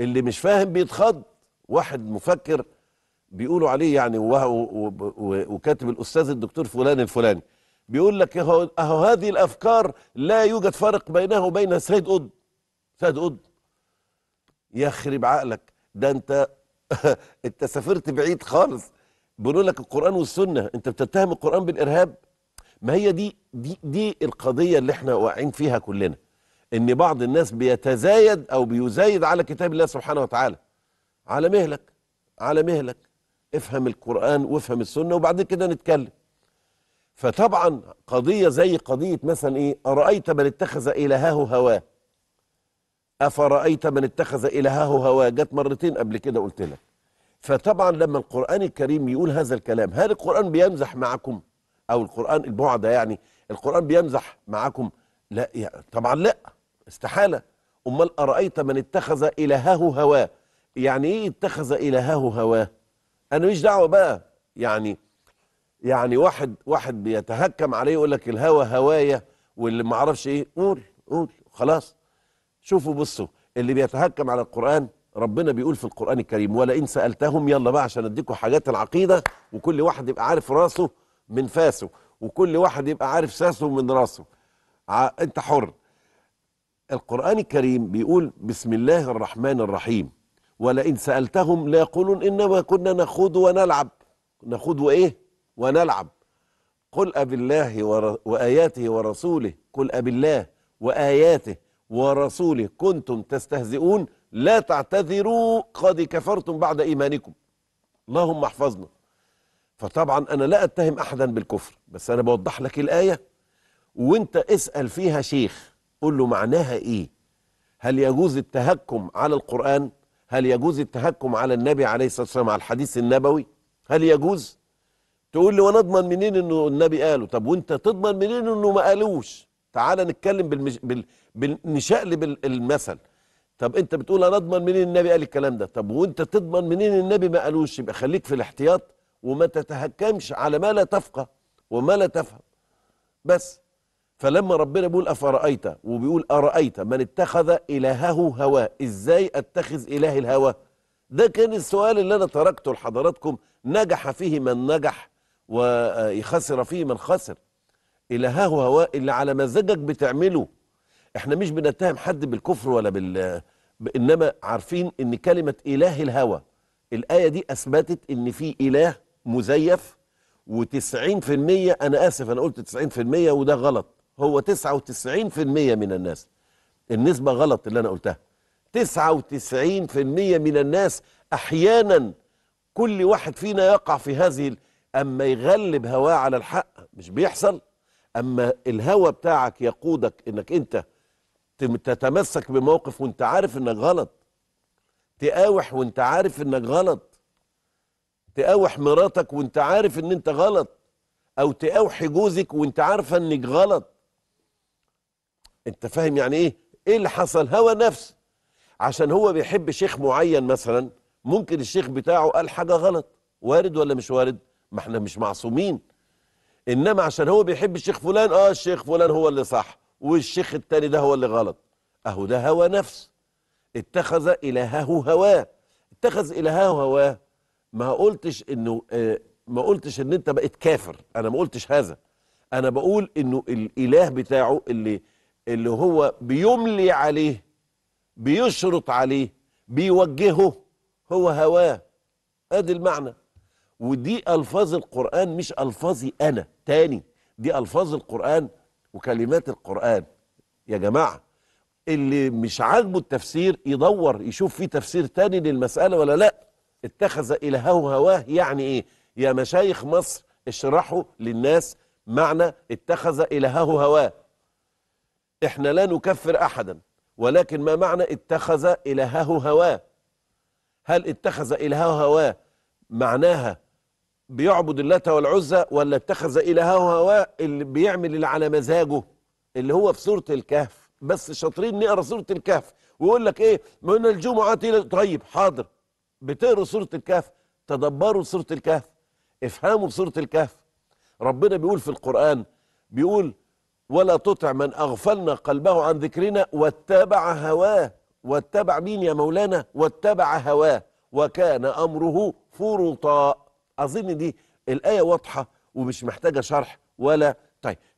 اللي مش فاهم بيتخض واحد مفكر بيقولوا عليه يعني وكاتب الاستاذ الدكتور فلان الفلاني بيقول لك اهو هذه الافكار لا يوجد فرق بينها وبين سيد قطب سيد قطب يخرب عقلك ده انت انت سافرت بعيد خالص بيقولوا لك القران والسنه انت بتتهم القران بالارهاب ما هي دي دي دي القضيه اللي احنا واقعين فيها كلنا ان بعض الناس بيتزايد او بيزايد على كتاب الله سبحانه وتعالى على مهلك على مهلك افهم القرآن وافهم السنة وبعد كده نتكلم فطبعا قضية زي قضية مثلا ايه أرأيت من اتخذ إلهه هواه أفرأيت من اتخذ إلهه هواه جت مرتين قبل كده قلت لك فطبعا لما القرآن الكريم يقول هذا الكلام هل القرآن بيمزح معكم أو القرآن البعد يعني القرآن بيمزح معكم لا يعني طبعا لا استحالة أمال أرأيت من اتخذ إلهه هواه يعني إيه اتخذ إلهه هواه أنا مش دعوة بقى يعني يعني واحد واحد بيتهكم عليه يقول لك الهوى هوايا واللي ما اعرفش ايه قول قول خلاص شوفوا بصوا اللي بيتهكم على القرآن ربنا بيقول في القرآن الكريم ولئن سألتهم يلا بقى عشان اديكم حاجات العقيدة وكل واحد يبقى عارف راسه من فاسه وكل واحد يبقى عارف ساسه من راسه ع... انت حر القرآن الكريم بيقول بسم الله الرحمن الرحيم ولئن سألتهم ليقولون إنما كنا نخوض ونلعب نخوض وإيه ونلعب قل أب الله ور... وآياته ورسوله قل أب الله وآياته ورسوله كنتم تستهزئون لا تعتذروا قد كفرتم بعد إيمانكم اللهم احفظنا فطبعا أنا لا أتهم أحدا بالكفر بس أنا بوضح لك الآية وانت اسأل فيها شيخ قول له معناها ايه هل يجوز التهكم على القرآن هل يجوز التهكم على النبي عليه الصلاة والسلام على الحديث النبوي هل يجوز تقول لي وانا اضمن منين انه النبي قاله طب وانت تضمن منين انه ما قالوش تعال نتكلم بالمش... بال... بال... نشقلب المثل طب انت بتقول انا اضمن منين النبي قال الكلام ده طب وانت تضمن منين النبي ما قالوش يبقى خليك في الاحتياط وما تتهكمش على ما لا تفقه وما لا تفهم بس فلما ربنا بيقول أفرأيت وبيقول أرأيت من اتخذ إلهه هوى إزاي أتخذ إله الهوى ده كان السؤال اللي أنا تركته لحضراتكم نجح فيه من نجح وخسر فيه من خسر إلهه هوى اللي على مزاجك بتعمله احنا مش بنتهم حد بالكفر ولا بال انما عارفين ان كلمه اله الهوى الايه دي اثبتت ان في اله مزيف و90% انا اسف انا قلت 90% وده غلط هو 99% من الناس النسبة غلط اللي أنا قلتها 99% من الناس أحيانا كل واحد فينا يقع في هذه أما يغلب هواه على الحق مش بيحصل أما الهوى بتاعك يقودك إنك أنت تتمسك بموقف وانت عارف انك غلط تقاوح وانت عارف انك غلط تقاوح مراتك وانت عارف ان انت غلط او تقاوح جوزك وانت عارفه انك غلط انت فاهم يعني ايه ايه اللي حصل هوى نفس عشان هو بيحب شيخ معين مثلا ممكن الشيخ بتاعه قال حاجه غلط وارد ولا مش وارد ما احنا مش معصومين انما عشان هو بيحب الشيخ فلان اه الشيخ فلان هو اللي صح والشيخ التاني ده هو اللي غلط اهو ده هوى نفس اتخذ الهه هواه اتخذ الهه هواه ما قلتش انه آه، ما قلتش ان انت بقيت كافر انا ما قلتش هذا انا بقول انه الاله بتاعه اللي اللي هو بيملي عليه بيشرط عليه بيوجهه هو هواه ادي المعنى ودي الفاظ القران مش الفاظي انا تاني دي الفاظ القران وكلمات القران يا جماعه اللي مش عاجبه التفسير يدور يشوف في تفسير تاني للمساله ولا لا اتخذ الهه هواه يعني ايه يا مشايخ مصر اشرحوا للناس معنى اتخذ الهه هواه احنا لا نكفر احدا ولكن ما معنى اتخذ الهه هواه هل اتخذ الهه هواه معناها بيعبد اللات والعزى ولا اتخذ الهه هواه اللي بيعمل اللي على مزاجه اللي هو في سوره الكهف بس شاطرين نقرا سوره الكهف ويقول لك ايه من الجمعه الى طيب حاضر بتقرا سوره الكهف تدبروا سوره الكهف افهموا سوره الكهف ربنا بيقول في القران بيقول ولا تطع من أغفلنا قلبه عن ذكرنا واتبع هواه واتبع مين يا مولانا واتبع هواه وكان أمره فرطا أظن دي الآية واضحة ومش محتاجة شرح ولا طيب